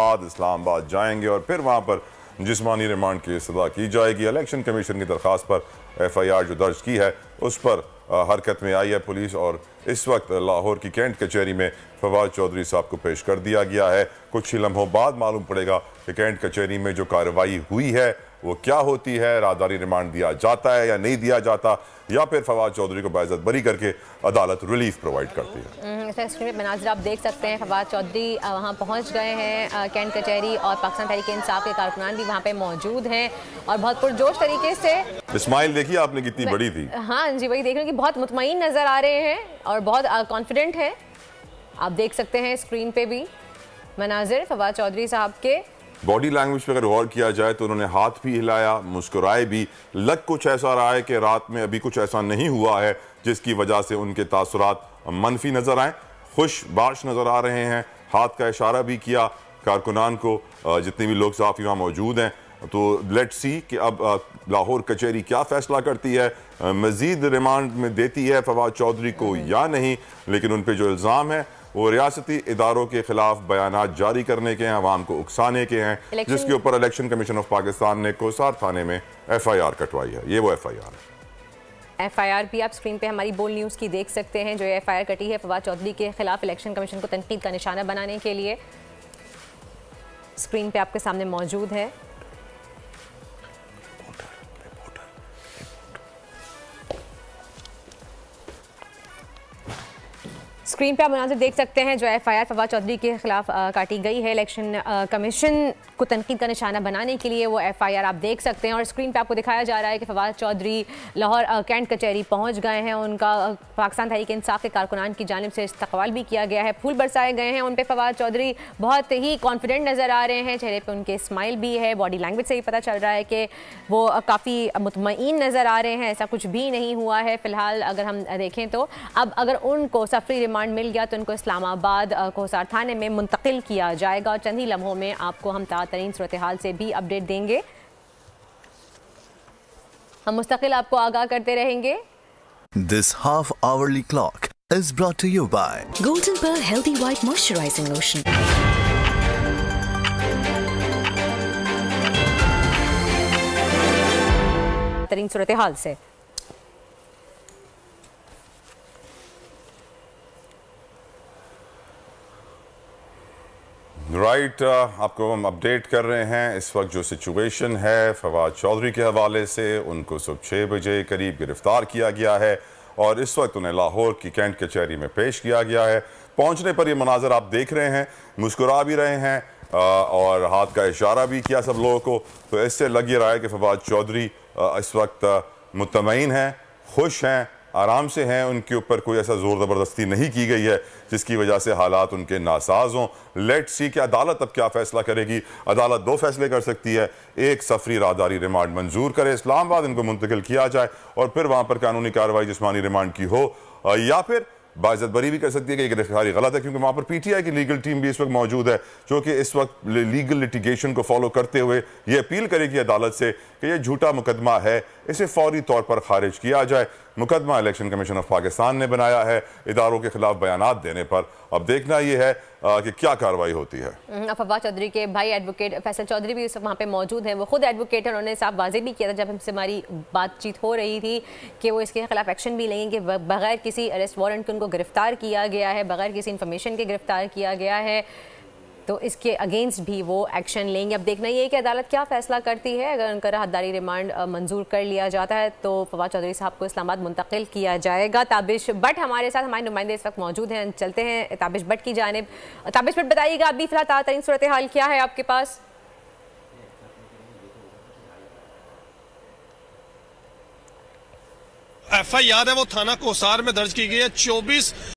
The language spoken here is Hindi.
बाद इस्लामाबाद जाएंगे और फिर वहाँ पर जिसमानी रिमांड की सदा की जाएगी इलेक्शन कमीशन की दरख्वास्त पर एफ आई आर जो दर्ज की है उस पर हरकत में आई है पुलिस और इस वक्त लाहौर की कैंट कचहरी में फवाद चौधरी साहब को पेश कर दिया गया है कुछ ही लम्हों बाद मालूम पड़ेगा कि कैंट कचहरी में जो कार्रवाई हुई है वो क्या होती है राहदारी रिमांड दिया जाता है या नहीं दिया जाता या फिर फवाद चौधरी को बाज़त बरी करके अदालत रिलीफ प्रोवाइड करती है मनाजिर हम्म, आप देख सकते हैं फवाद चौधरी वहाँ पहुँच गए हैं कैंट कचहरी और पाकिस्तान तहरीक इंसाफ के कारकुनान भी वहाँ पे मौजूद हैं और बहुत पुरजोश तरीके से इसमाइल देखिए आपने कितनी बड़ी थी हाँ जी वही देख रहे हैं कि बहुत मुतमिन नज़र आ रहे हैं और बहुत कॉन्फिडेंट है आप देख सकते हैं स्क्रीन पे भी मनाजिर फवाद चौधरी साहब के बॉडी लैंग्वेज पर अगर गौर किया जाए तो उन्होंने हाथ भी हिलाया मुस्कुराए भी लग कुछ ऐसा रहा है कि रात में अभी कुछ ऐसा नहीं हुआ है जिसकी वजह से उनके तासरात मनफी नज़र आए खुश बाश नज़र आ रहे हैं हाथ का इशारा भी किया कारकुनान को जितने भी लोग साफ यहाँ मौजूद हैं तो लेट सी कि अब लाहौर कचहरी क्या फैसला करती है मज़ीद रिमांड में देती है फवाद चौधरी को या नहीं लेकिन उन पर जो इल्ज़ाम है वो रियासती इदारों के खिलाफ बयान जारी करने के हैं आवाम को उकसाने के हैं जिसके ऊपर इलेक्शन कमीशन ऑफ पाकिस्तान ने कोसार थाने में एफ आई आर कटवाई है ये वो एफ आई आर है एफ आई आर भी आप स्क्रीन पे हमारी बोल न्यूज़ की देख सकते हैं जो एफ आई आर कटी है फवाद चौधरी के खिलाफ इलेक्शन कमीशन को तनकीद का निशाना बनाने के लिए स्क्रीन पे आपके सामने मौजूद है स्क्रीन पे आप मुनाजिर देख सकते हैं जो F I R Fawad Chaudhry के खिलाफ आ, काटी गई है इलेक्शन कमीशन को तनकीद का निशाना बनाने के लिए वो एफ आई आर आप देख सकते हैं और स्क्रीन पे आपको दिखाया जा रहा है कि फवाद चौधरी लाहौर कैंट कचहरी पहुंच गए हैं उनका पाकिस्तान तहरीक इंसाफ के कारकुनान की जानब से इस्तकबाल भी किया गया है फूल बरसाए गए हैं उन पर फवाद चौधरी बहुत ही कॉन्फिडेंट नज़र आ रहे हैं चेहरे पर उनके स्माइल भी है बॉडी लैंग्वेज से ही पता चल रहा है कि वो काफ़ी मुतमिन नज़र आ रहे हैं ऐसा कुछ भी नहीं हुआ है फ़िलहाल अगर हम देखें तो अब अगर उनको सफरी रिमांड रिमांड मिल गया तो इनको इस्लामाबाद कोसार थाने में मुंतकिल किया जाएगा चंद ही लम्हों में आपको हम तातरीन सूरत हाल से भी अपडेट देंगे हम मुस्तकिल आपको आगाह करते रहेंगे this half hourly clock is brought to you by Golden Pearl Healthy White Moisturizing Lotion. तरीन सूरत हाल से राइट right, uh, आपको हम अपडेट कर रहे हैं इस वक्त जो सिचुएशन है फवाद चौधरी के हवाले से उनको सुबह छः बजे करीब गिरफ्तार किया गया है और इस वक्त उन्हें लाहौर की कैंट कचहरी में पेश किया गया है पहुंचने पर ये मनाजर आप देख रहे हैं मुस्कुरा भी रहे हैं आ, और हाथ का इशारा भी किया सब लोगों को तो इससे लग ही रहा है कि फवाद चौधरी इस वक्त मुतमिन हैं खुश हैं आराम से हैं उनके ऊपर कोई ऐसा ज़ोर ज़बरदस्ती नहीं की गई है जिसकी वजह से हालात उनके नासाज हों लेट सी कि अदालत अब क्या फ़ैसला करेगी अदालत दो फैसले कर सकती है एक सफरी राहदारी रिमांड मंजूर करे इस्लामाबाद इनको मुंतकिल किया जाए और फिर वहाँ पर कानूनी कार्रवाई जिसमानी रिमांड की हो या फिर बाज़त बरी भी कर सकती है कि गिरफ्तारी गलत है क्योंकि वहाँ पर पी टी आई की लीगल टीम भी इस वक्त मौजूद है जो कि इस वक्त लीगल लिटिगेशन को फॉलो करते हुए ये अपील करेगी अदालत से कि यह झूठा मुकदमा है इसे फौरी तौर पर खारिज किया जाए मुकदमा इलेक्शन कमीशन ऑफ पाकिस्तान ने बनाया है इदारों के खिलाफ बयान देने पर अब देखना यह है कि क्या कार्रवाई होती है हम्म, अफवाह चौधरी के भाई एडवोकेट फैसल चौधरी भी वहाँ पे मौजूद हैं वो खुद एडवोकेट हैं उन्होंने साफ वाजे भी किया था जब हमसे हमारी बातचीत हो रही थी कि वो इसके खिलाफ एक्शन भी लेंगे कि बगैर किसी अरेस्ट वारंट के उनको गिरफ्तार किया गया है बगैर किसी इन्फॉर्मेशन के गिरफ्तार किया गया है तो इसके अगेंस्ट भी वो एक्शन लेंगे अब देखना ये कि अदालत क्या फैसला करती है अगर उनका राहदारी रिमांड मंजूर कर लिया जाता है तो फवाद चौधरी साहब को इस्लामाबाद मुंतकिल किया जाएगा ताबिश भट्ट हमारे साथ हमारे नुमाइंदे इस वक्त मौजूद हैं चलते हैं ताबिश भट्ट की जानब ताबिश भट्ट बताइएगा अभी फिलहाल तरीन सूरत हाल क्या है आपके पास एफ आई आर है वो थाना कोसार में दर्ज की गई है चौबीस